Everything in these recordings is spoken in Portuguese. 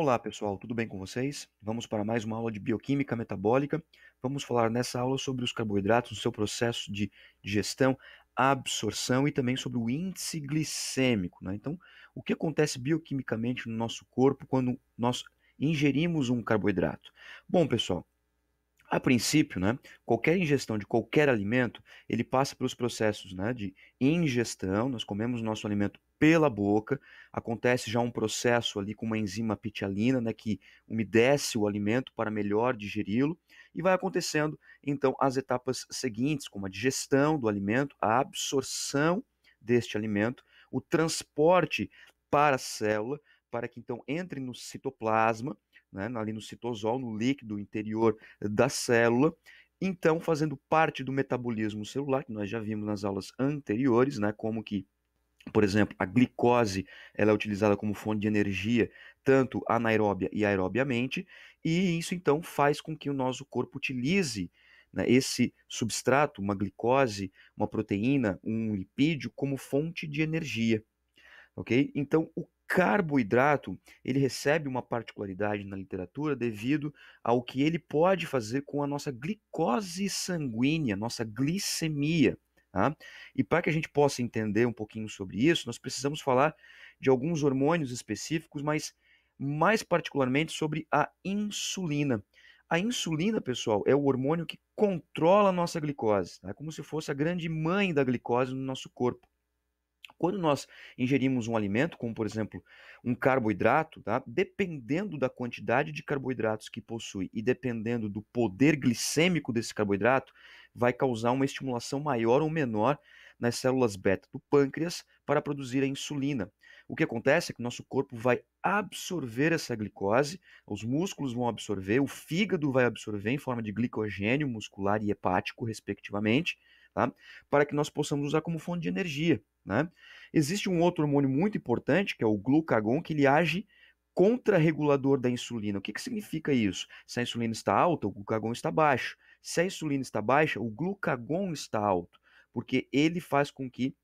Olá, pessoal, tudo bem com vocês? Vamos para mais uma aula de bioquímica metabólica. Vamos falar nessa aula sobre os carboidratos o seu processo de digestão, absorção e também sobre o índice glicêmico. Né? Então, o que acontece bioquimicamente no nosso corpo quando nós ingerimos um carboidrato? Bom, pessoal, a princípio, né, qualquer ingestão de qualquer alimento, ele passa pelos processos né, de ingestão, nós comemos nosso alimento pela boca, acontece já um processo ali com uma enzima pitialina, né, que umedece o alimento para melhor digeri-lo, e vai acontecendo então as etapas seguintes, como a digestão do alimento, a absorção deste alimento, o transporte para a célula, para que então entre no citoplasma, né, ali no citosol, no líquido interior da célula, então fazendo parte do metabolismo celular, que nós já vimos nas aulas anteriores, né, como que por exemplo, a glicose ela é utilizada como fonte de energia, tanto anaeróbia e aerobiamente, e isso então faz com que o nosso corpo utilize né, esse substrato, uma glicose, uma proteína, um lipídio, como fonte de energia. Ok? Então, o carboidrato ele recebe uma particularidade na literatura devido ao que ele pode fazer com a nossa glicose sanguínea, nossa glicemia. Tá? E para que a gente possa entender um pouquinho sobre isso, nós precisamos falar de alguns hormônios específicos, mas mais particularmente sobre a insulina. A insulina, pessoal, é o hormônio que controla a nossa glicose, tá? é como se fosse a grande mãe da glicose no nosso corpo. Quando nós ingerimos um alimento, como por exemplo um carboidrato, tá? dependendo da quantidade de carboidratos que possui e dependendo do poder glicêmico desse carboidrato, vai causar uma estimulação maior ou menor nas células beta do pâncreas para produzir a insulina. O que acontece é que nosso corpo vai absorver essa glicose, os músculos vão absorver, o fígado vai absorver em forma de glicogênio muscular e hepático, respectivamente, tá? para que nós possamos usar como fonte de energia. Né? Existe um outro hormônio muito importante, que é o glucagon, que ele age contrarregulador da insulina. O que, que significa isso? Se a insulina está alta, o glucagon está baixo. Se a insulina está baixa, o glucagon está alto, porque ele faz com que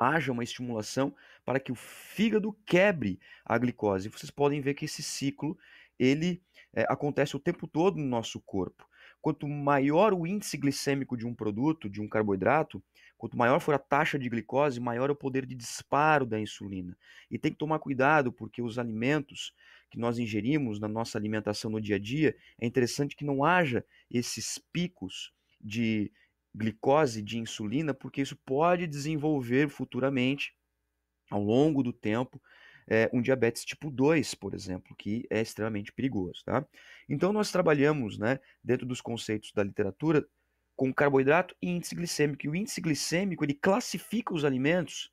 haja uma estimulação para que o fígado quebre a glicose. vocês podem ver que esse ciclo ele é, acontece o tempo todo no nosso corpo. Quanto maior o índice glicêmico de um produto, de um carboidrato, quanto maior for a taxa de glicose, maior é o poder de disparo da insulina. E tem que tomar cuidado porque os alimentos que nós ingerimos na nossa alimentação no dia a dia, é interessante que não haja esses picos de glicose, de insulina, porque isso pode desenvolver futuramente, ao longo do tempo, é, um diabetes tipo 2, por exemplo, que é extremamente perigoso. Tá? Então, nós trabalhamos, né, dentro dos conceitos da literatura, com carboidrato e índice glicêmico. E o índice glicêmico ele classifica os alimentos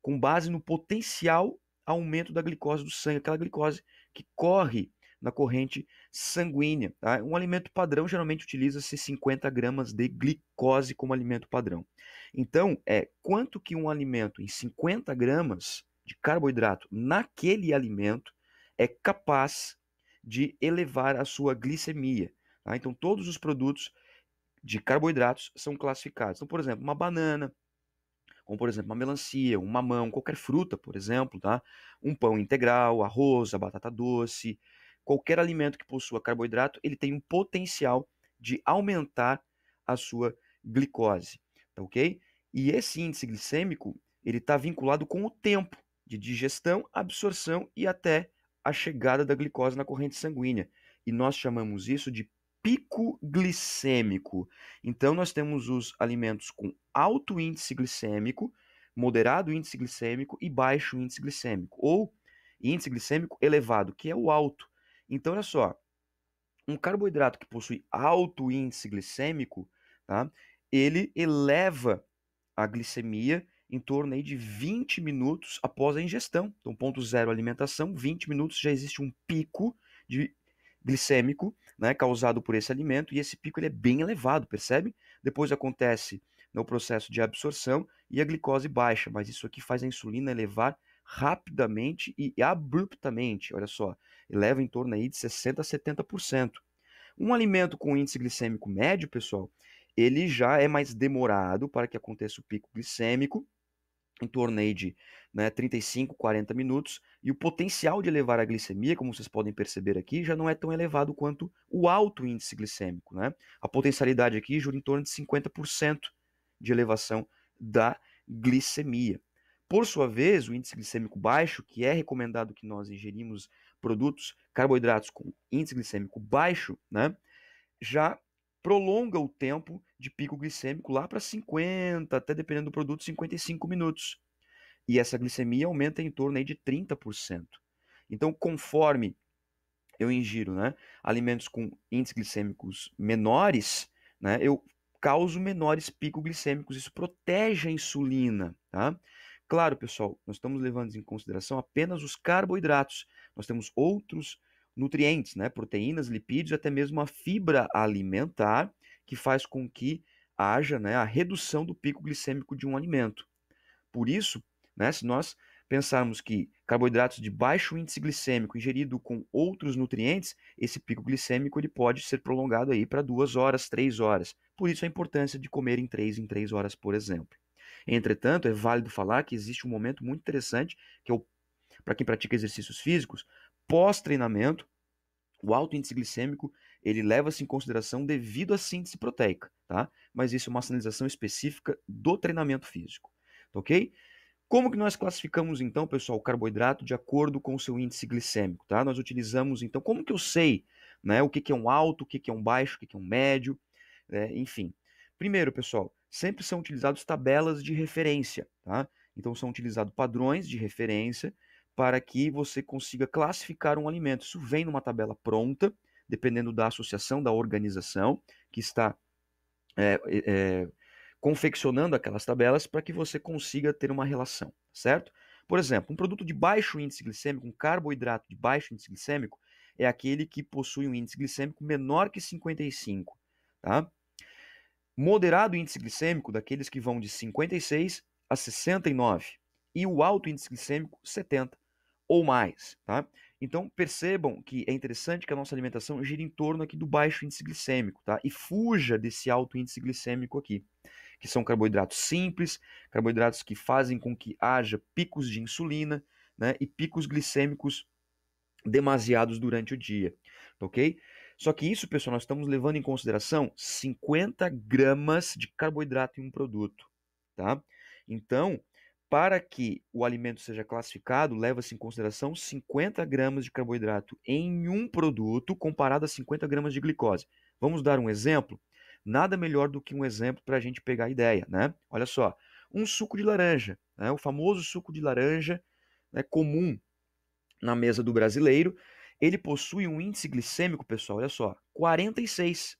com base no potencial aumento da glicose do sangue, aquela glicose que corre na corrente sanguínea. Tá? Um alimento padrão geralmente utiliza-se 50 gramas de glicose como alimento padrão. Então, é quanto que um alimento em 50 gramas de carboidrato naquele alimento é capaz de elevar a sua glicemia. Tá? Então, todos os produtos de carboidratos são classificados. Então, por exemplo, uma banana, como por exemplo uma melancia, um mamão, qualquer fruta, por exemplo, tá? um pão integral, arroz, a batata doce, qualquer alimento que possua carboidrato, ele tem um potencial de aumentar a sua glicose, tá ok? E esse índice glicêmico, ele está vinculado com o tempo de digestão, absorção e até a chegada da glicose na corrente sanguínea. E nós chamamos isso de pico glicêmico. Então, nós temos os alimentos com alto índice glicêmico, moderado índice glicêmico e baixo índice glicêmico, ou índice glicêmico elevado, que é o alto. Então, olha só, um carboidrato que possui alto índice glicêmico, tá, ele eleva a glicemia em torno aí de 20 minutos após a ingestão. Então, ponto zero alimentação, 20 minutos já existe um pico de glicêmico né, causado por esse alimento, e esse pico ele é bem elevado, percebe? Depois acontece no processo de absorção e a glicose baixa, mas isso aqui faz a insulina elevar rapidamente e abruptamente, olha só, eleva em torno aí de 60 a 70%. Um alimento com índice glicêmico médio, pessoal, ele já é mais demorado para que aconteça o pico glicêmico, em torno aí de né, 35, 40 minutos, e o potencial de elevar a glicemia, como vocês podem perceber aqui, já não é tão elevado quanto o alto índice glicêmico. Né? A potencialidade aqui jura em torno de 50% de elevação da glicemia. Por sua vez, o índice glicêmico baixo, que é recomendado que nós ingerimos produtos carboidratos com índice glicêmico baixo, né, já prolonga o tempo de pico glicêmico lá para 50, até dependendo do produto, 55 minutos. E essa glicemia aumenta em torno aí de 30%. Então, conforme eu ingiro né, alimentos com índices glicêmicos menores, né, eu causo menores picos glicêmicos. Isso protege a insulina. Tá? Claro, pessoal, nós estamos levando em consideração apenas os carboidratos. Nós temos outros nutrientes, né? proteínas, lipídios, até mesmo a fibra alimentar, que faz com que haja né, a redução do pico glicêmico de um alimento. Por isso, né, se nós pensarmos que carboidratos de baixo índice glicêmico ingerido com outros nutrientes, esse pico glicêmico ele pode ser prolongado aí para duas horas, três horas. Por isso a importância de comer em três em três horas, por exemplo. Entretanto, é válido falar que existe um momento muito interessante que é para quem pratica exercícios físicos pós treinamento o alto índice glicêmico ele leva-se em consideração devido à síntese proteica, tá? Mas isso é uma sinalização específica do treinamento físico, ok? Como que nós classificamos então, pessoal, o carboidrato de acordo com o seu índice glicêmico, tá? Nós utilizamos então, como que eu sei, né? O que, que é um alto, o que, que é um baixo, o que, que é um médio, né? enfim. Primeiro, pessoal, sempre são utilizados tabelas de referência, tá? Então são utilizados padrões de referência para que você consiga classificar um alimento. Isso vem numa tabela pronta, dependendo da associação, da organização que está é, é, confeccionando aquelas tabelas para que você consiga ter uma relação, certo? Por exemplo, um produto de baixo índice glicêmico, um carboidrato de baixo índice glicêmico, é aquele que possui um índice glicêmico menor que 55, tá? Moderado índice glicêmico, daqueles que vão de 56 a 69, e o alto índice glicêmico, 70 ou mais, tá? Então percebam que é interessante que a nossa alimentação gira em torno aqui do baixo índice glicêmico, tá? E fuja desse alto índice glicêmico aqui, que são carboidratos simples, carboidratos que fazem com que haja picos de insulina, né? E picos glicêmicos demasiados durante o dia, ok? Só que isso, pessoal, nós estamos levando em consideração 50 gramas de carboidrato em um produto, tá? Então, para que o alimento seja classificado, leva-se em consideração 50 gramas de carboidrato em um produto comparado a 50 gramas de glicose. Vamos dar um exemplo? Nada melhor do que um exemplo para a gente pegar a ideia, né? Olha só, um suco de laranja, né? o famoso suco de laranja né, comum na mesa do brasileiro, ele possui um índice glicêmico, pessoal, olha só, 46.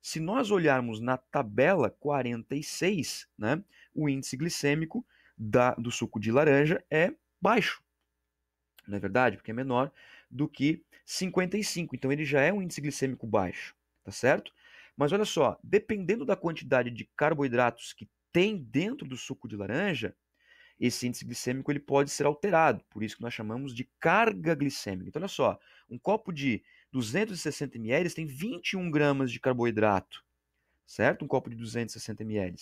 Se nós olharmos na tabela 46, né, o índice glicêmico da, do suco de laranja é baixo, não é verdade? Porque é menor do que 55. Então ele já é um índice glicêmico baixo, tá certo? Mas olha só, dependendo da quantidade de carboidratos que tem dentro do suco de laranja, esse índice glicêmico ele pode ser alterado, por isso que nós chamamos de carga glicêmica. Então olha só, um copo de 260 ml tem 21 gramas de carboidrato, certo? Um copo de 260 ml.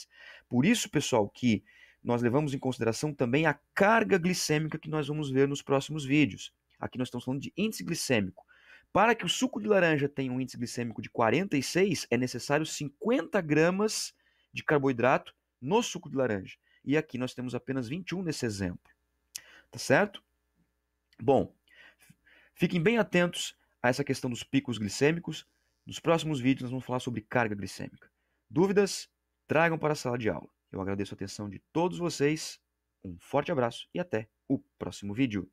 Por isso, pessoal, que nós levamos em consideração também a carga glicêmica que nós vamos ver nos próximos vídeos. Aqui nós estamos falando de índice glicêmico. Para que o suco de laranja tenha um índice glicêmico de 46, é necessário 50 gramas de carboidrato no suco de laranja. E aqui nós temos apenas 21 nesse exemplo. Tá certo? Bom, fiquem bem atentos a essa questão dos picos glicêmicos. Nos próximos vídeos nós vamos falar sobre carga glicêmica. Dúvidas? Tragam para a sala de aula. Eu agradeço a atenção de todos vocês, um forte abraço e até o próximo vídeo.